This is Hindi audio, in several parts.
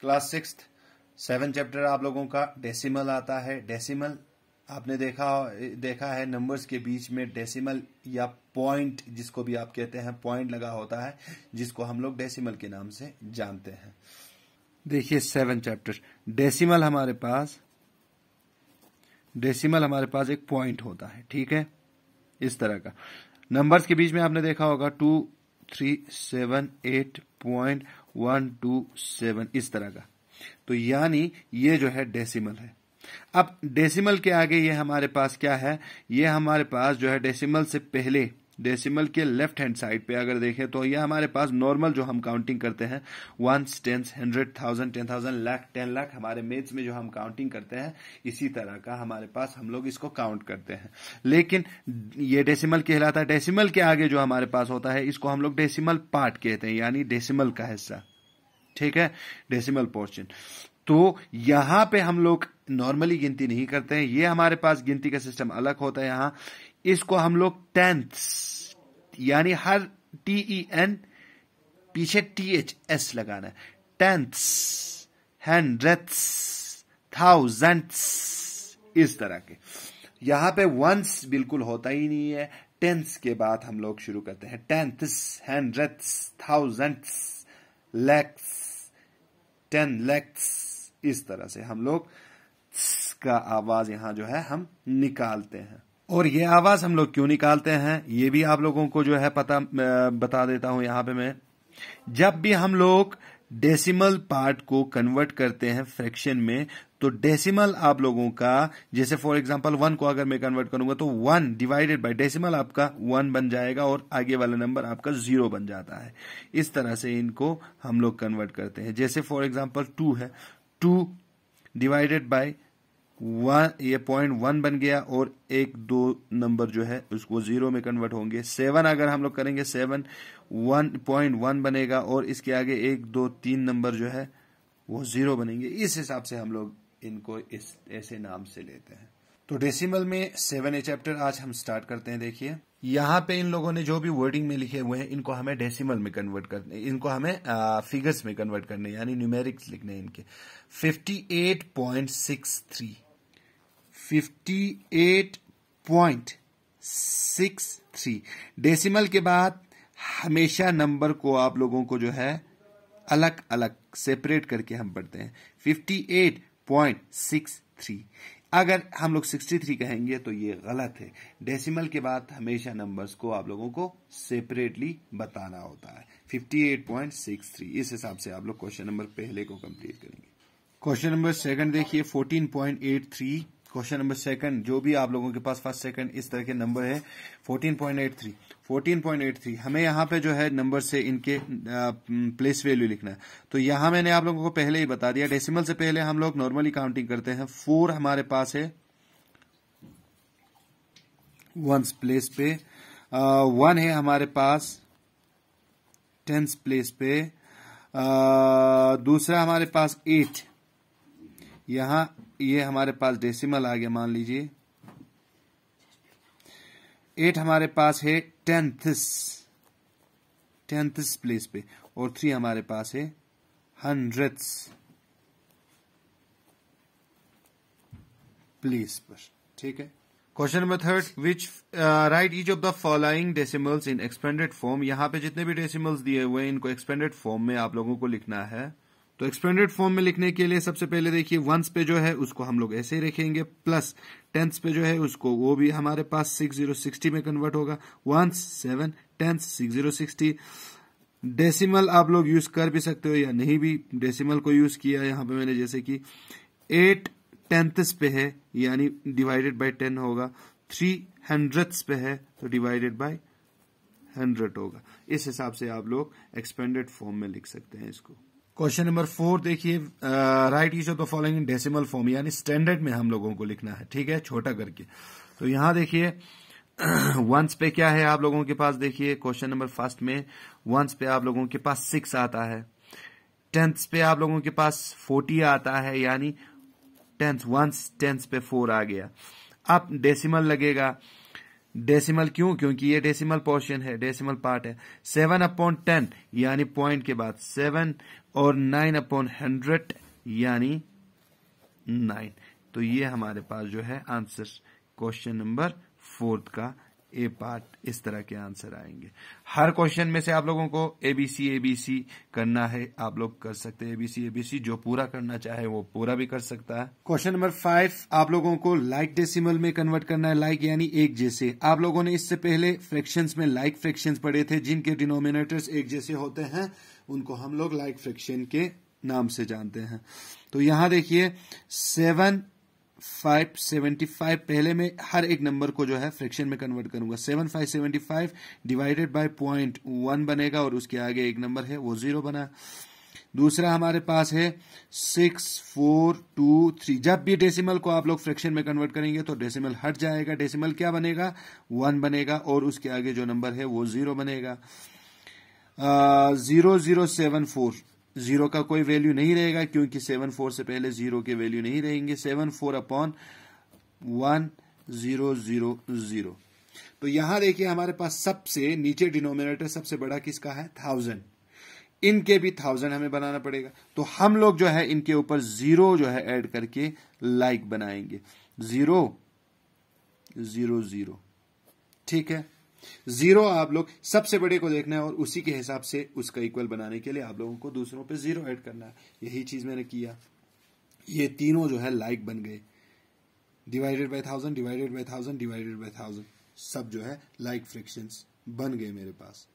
क्लास सिक्स सेवन चैप्टर आप लोगों का डेसिमल आता है डेसिमल आपने देखा देखा है नंबर्स के बीच में डेसिमल या पॉइंट जिसको भी आप कहते हैं पॉइंट लगा होता है जिसको हम लोग डेसिमल के नाम से जानते हैं देखिए सेवन चैप्टर डेसिमल हमारे पास डेसिमल हमारे पास एक पॉइंट होता है ठीक है इस तरह का नंबर्स के बीच में आपने देखा होगा two three seven eight point one two seven इस तरह का तो यानी ये जो है डेसिमल है अब डेसिमल के आगे ये हमारे पास क्या है ये हमारे पास जो है डेसिमल से पहले डेसिमल के लेफ्ट हैंड साइड पे अगर देखें तो यह हमारे पास नॉर्मल जो हम काउंटिंग करते हैं one tens hundred thousand ten thousand lakh ten lakh हमारे मेथ्स में जो हम काउंटिंग करते हैं इसी तरह का हमारे पास हम लोग इसको काउंट करते हैं लेकिन ये डेसिमल कहलाता है डेसिमल के आगे जो हमारे पास होता है इसको हम लोग डेसिमल पार्ट कहते हैं यानी डेसिमल का हिस्सा ठीक है डेसिमल पोर्शन तो यहां पे हम लोग नॉर्मली गिनती नहीं करते हैं ये हमारे पास गिनती का सिस्टम अलग होता है यहां इसको हम लोग टेंथ्स यानी हर टी ई एन पीछे टी एच एस लगाना है टेंथ्स हंड्रेड्स थाउजेंड्स इस तरह के यहां पे वंस बिल्कुल होता ही नहीं है टेंथ के बाद हम लोग शुरू करते हैं tenths hundreds thousands lakhs ten lakhs इस तरह से हम लोग का आवाज यहाँ जो है हम निकालते हैं और ये आवाज हम लोग क्यों निकालते हैं ये भी आप लोगों को जो है पता बता देता हूं यहां पे मैं जब भी हम लोग डेसिमल पार्ट को कन्वर्ट करते हैं फ्रैक्शन में तो डेसिमल आप लोगों का जैसे फॉर एग्जांपल वन को अगर मैं कन्वर्ट करूंगा तो वन डिवाइडेड बाय डेसिमल आपका वन बन जाएगा और आगे वाला नंबर आपका जीरो बन जाता है इस तरह से इनको हम लोग कन्वर्ट करते हैं जैसे फॉर एग्जांपल टू है टू डिवाइडेड बाय वन ये पॉइंट वन बन गया और एक दो नंबर जो है उसको जीरो में कन्वर्ट होंगे सेवन अगर हम लोग करेंगे सेवन वन पॉइंट वन बनेगा और इसके आगे एक दो तीन नंबर जो है वो जीरो बनेंगे इस हिसाब से हम लोग इनको इस ऐसे नाम से लेते हैं तो डेसिमल में सेवन ए चैप्टर आज हम स्टार्ट करते हैं देखिए यहाँ पे इन लोगों ने जो भी वर्डिंग में लिखे हुए हैं इनको हमें डेसिमल में कन्वर्ट करने इनको हमें फिगर्स में कन्वर्ट करने यानी न्यूमेरिक्स लिखने हैं इनके 58.63 58.63 डेसिमल के बाद हमेशा नंबर को आप लोगों को जो है अलग अलग सेपरेट करके हम पढ़ते हैं 58.63 अगर हम लोग 63 कहेंगे तो ये गलत है डेसिमल के बाद हमेशा नंबर्स को आप लोगों को सेपरेटली बताना होता है 58.63 इस हिसाब से आप लोग क्वेश्चन नंबर पहले को कंप्लीट करेंगे क्वेश्चन नंबर सेकंड देखिए 14.83 क्वेश्चन नंबर सेकंड जो भी आप लोगों के पास फर्स्ट सेकंड इस तरह के नंबर है 14.83 14.83 हमें यहाँ पे जो है नंबर से इनके प्लेस वैल्यू लिखना है तो यहां मैंने आप लोगों को पहले ही बता दिया डेसिमल से पहले हम लोग नॉर्मली काउंटिंग करते हैं फोर हमारे पास है वंस प्लेस पे वन है हमारे पास टेंस प्लेस पे दूसरा हमारे पास एट यहां ये हमारे पास डेसिमल आ गया मान लीजिए एट हमारे पास है टेंथस टेंथस प्लेस पे और थ्री हमारे पास है हंड्रेड्स प्लेस पर ठीक है question number third which write each of the following decimals in expanded form यहां पे जितने भी डेसिमल्स दिए हुए हैं इनको एक्सपेंडेड फॉर्म में आप लोगों को लिखना है तो एक्सपेंडेड फॉर्म में लिखने के लिए सबसे पहले देखिए वंस पे जो है उसको हम लोग ऐसे ही रखेंगे प्लस टेंथ पे जो है उसको वो भी हमारे पास सिक्स जीरो सिक्सटी में कन्वर्ट होगा ones seven tens six zero sixty decimal आप लोग यूज कर भी सकते हो या नहीं भी डेसिमल को यूज किया यहाँ पे मैंने जैसे कि एट टेंथ पे है यानी डिवाइडेड बाय टेन होगा थ्री हंड्रेड पे है तो डिवाइडेड बाय हंड्रेड होगा इस हिसाब से आप लोग एक्सपेंडेड फॉर्म में लिख सकते हैं इसको क्वेश्चन नंबर फोर देखिए write use of the following in decimal form यानी स्टैंडर्ड में हम लोगों को लिखना है ठीक है छोटा करके तो यहां देखिए वंस पे क्या है आप लोगों के पास देखिए क्वेश्चन नंबर फर्स्ट में वंस पे आप लोगों के पास सिक्स आता है टेंथ पे आप लोगों के पास फोर्टी आता है यानी टेंथ वंस टेंथ पे फोर आ गया अब डेसिमल लगेगा डेसिमल क्यों क्योंकि ये डेसिमल पोर्शन है डेसिमल पार्ट है सेवन अपॉन टेन यानी पॉइंट के बाद सेवन और नाइन अपॉन हंड्रेड यानी नाइन तो ये हमारे पास जो है आंसर क्वेश्चन नंबर फोर्थ का ए पार्ट इस तरह के आंसर आएंगे हर क्वेश्चन में से आप लोगों को एबीसी एबीसी करना है आप लोग कर सकते हैं एबीसी एबीसी जो पूरा करना चाहे वो पूरा भी कर सकता है क्वेश्चन नंबर फाइव आप लोगों को लाइक डेसिमल में कन्वर्ट करना है लाइक यानी एक जैसे आप लोगों ने इससे पहले फ्रैक्शन में लाइक फ्रैक्शन पढ़े थे जिनके डिनोमिनेटर्स एक जैसे होते हैं उनको हम लोग लाइक फ्रैक्शन के नाम से जानते हैं तो यहां देखिए सेवन फाइव सेवेंटी फाइव पहले मैं हर एक नंबर को जो है फ्रैक्शन में कन्वर्ट करूंगा seven five seventy five divided by point one बनेगा और उसके आगे एक नंबर है वो जीरो बना दूसरा हमारे पास है सिक्स फोर टू थ्री जब भी डेसिमल को आप लोग फ्रैक्शन में कन्वर्ट करेंगे तो डेसिमल हट जाएगा डेसिमल क्या बनेगा वन बनेगा और उसके आगे जो नंबर है वो जीरो बनेगा zero zero seven four zero का कोई वैल्यू नहीं रहेगा क्योंकि सेवन फोर से पहले जीरो के वैल्यू नहीं रहेंगे seven four upon one zero zero zero तो यहां देखिए हमारे पास सबसे नीचे डिनोमिनेटर सबसे बड़ा किसका है थाउजेंड इनके भी थाउजेंड हमें बनाना पड़ेगा तो हम लोग जो है इनके ऊपर जीरो जो है ऐड करके लाइक बनाएंगे जीरो जीरो जीरो ठीक है जीरो आप लोग सबसे बड़े को देखना है और उसी के हिसाब से उसका इक्वल बनाने के लिए आप लोगों को दूसरों पे जीरो ऐड करना है यही चीज मैंने किया ये तीनों जो है लाइक बन गए divided by thousand divided by thousand divided by thousand सब जो है लाइक फ्रिक्शन बन गए मेरे पास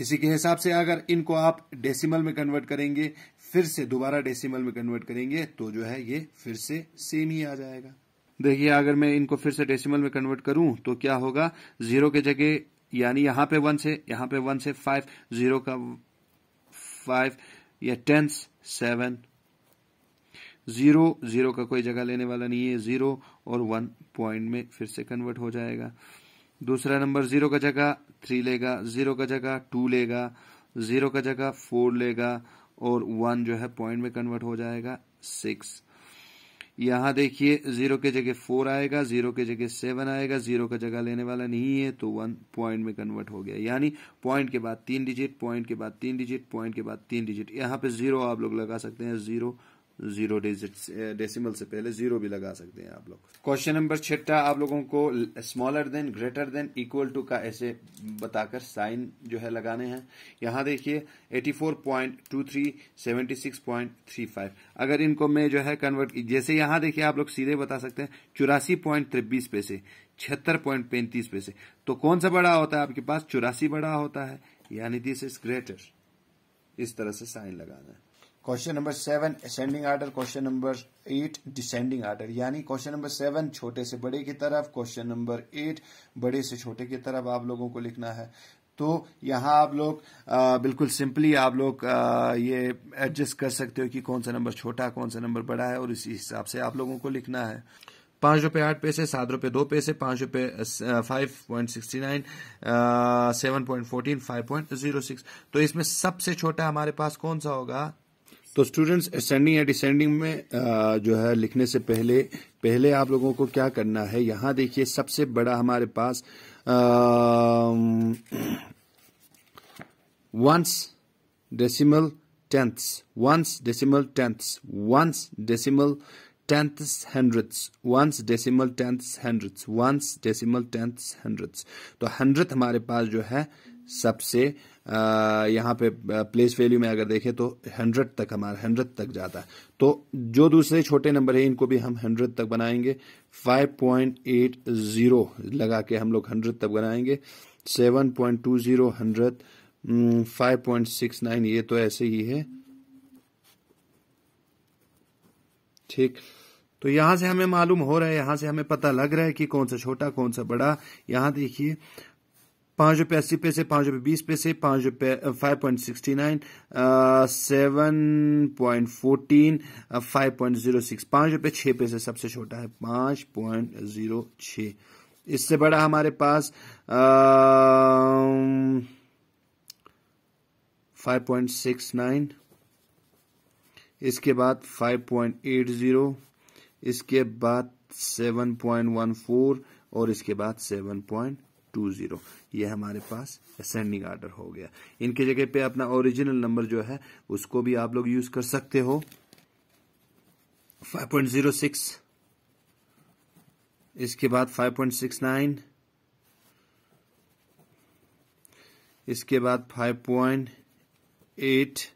इसी के हिसाब से अगर इनको आप डेसिमल में कन्वर्ट करेंगे फिर से दोबारा डेसिमल में कन्वर्ट करेंगे तो जो है ये फिर से सेम ही आ जाएगा देखिए अगर मैं इनको फिर से डेसिमल में कन्वर्ट करूं तो क्या होगा जीरो के जगह यानी यहां पे वन से यहां पे वन से फाइव जीरो का फाइव या टेंस सेवन जीरो जीरो का कोई जगह लेने वाला नहीं है जीरो और वन पॉइंट में फिर से कन्वर्ट हो जाएगा दूसरा नंबर जीरो का जगह थ्री लेगा जीरो का जगह टू लेगा जीरो का जगह फोर लेगा और वन जो है पॉइंट में कन्वर्ट हो जाएगा सिक्स यहाँ देखिए जीरो के जगह फोर आएगा जीरो के जगह सेवन आएगा जीरो का जगह लेने वाला नहीं है तो वन पॉइंट में कन्वर्ट हो गया यानी पॉइंट के बाद तीन डिजिट पॉइंट के बाद तीन डिजिट पॉइंट के बाद तीन डिजिट यहाँ पे जीरो आप लोग लगा सकते हैं जीरो जीरो डिजिट डेसिमल से पहले जीरो भी लगा सकते हैं आप लोग क्वेश्चन नंबर छठा आप लोगों को smaller than greater than equal to का ऐसे बताकर साइन जो है लगाने हैं यहां देखिए 84.23 76.35 अगर इनको मैं जो है कन्वर्ट जैसे यहां देखिए आप लोग सीधे बता सकते हैं चौरासी पॉइंट तिरबीस पैसे छिहत्तर पॉइंट पैंतीस पैसे तो कौन सा बड़ा होता है आपके पास चौरासी बड़ा होता है यानी दिस इज ग्रेटर इस तरह से साइन लगाना है question number seven ascending order question number eight descending order यानी क्वेश्चन नंबर सेवन छोटे से बड़े की तरफ क्वेश्चन नंबर एट बड़े से छोटे की तरफ आप लोगों को लिखना है तो यहाँ आप लोग बिल्कुल सिंपली आप लोग ये एडजस्ट कर सकते हो कि कौन सा नंबर छोटा कौन सा नंबर बड़ा है और इसी हिसाब से आप लोगों को लिखना है पांच रुपए आठ पैसे सात रुपए दो पैसे पांच रुपए five point sixty nine seven point fourteen five point zero six तो इसमें सबसे छोटा हमारे पास कौन सा होगा तो स्टूडेंट्स असेंडिंग या डिसेंडिंग में जो है लिखने से पहले पहले आप लोगों को क्या करना है यहां देखिए सबसे बड़ा हमारे पास ones decimal tenths ones decimal tenths ones decimal tenths hundreds ones decimal tenths hundreds ones decimal tenths hundreds तो हंड्रेड हमारे पास जो है सबसे यहाँ पे प्लेस वैल्यू में अगर देखें तो हंड्रेड तक हमारा हंड्रेड तक जाता है तो जो दूसरे छोटे नंबर है इनको भी हम हंड्रेड तक बनाएंगे फाइव पॉइंट एट जीरो लगा के हम लोग हंड्रेड तक बनाएंगे seven point two zero hundred five point six nine ये तो ऐसे ही है ठीक तो यहां से हमें मालूम हो रहा है यहां से हमें पता लग रहा है कि कौन सा छोटा कौन सा बड़ा यहां देखिए पांच रुपए अस्सी पैसे पांच रुपए बीस पैसे पांच रुपए five point sixty nine seven point fourteen five point zero six पांच रुपए छह पैसे सबसे छोटा है पांच पॉइंट जीरो छ इससे बड़ा हमारे पास फाइव पॉइंट सिक्स नाइन इसके बाद 5.80 इसके बाद 7.14 और इसके बाद 7.20 ये हमारे पास असेंडिंग आर्डर हो गया इनके जगह पे अपना ओरिजिनल नंबर जो है उसको भी आप लोग यूज कर सकते हो 5.06 इसके बाद 5.69 इसके बाद 5.8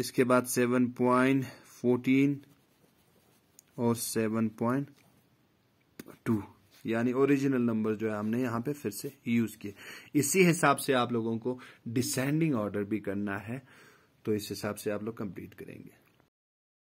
इसके बाद सेवन पॉइंट फोर्टीन और सेवन पॉइंट टू यानी ओरिजिनल नंबर जो है हमने यहां पे फिर से यूज किए इसी हिसाब से आप लोगों को डिसेंडिंग ऑर्डर भी करना है तो इस हिसाब से आप लोग कंप्लीट करेंगे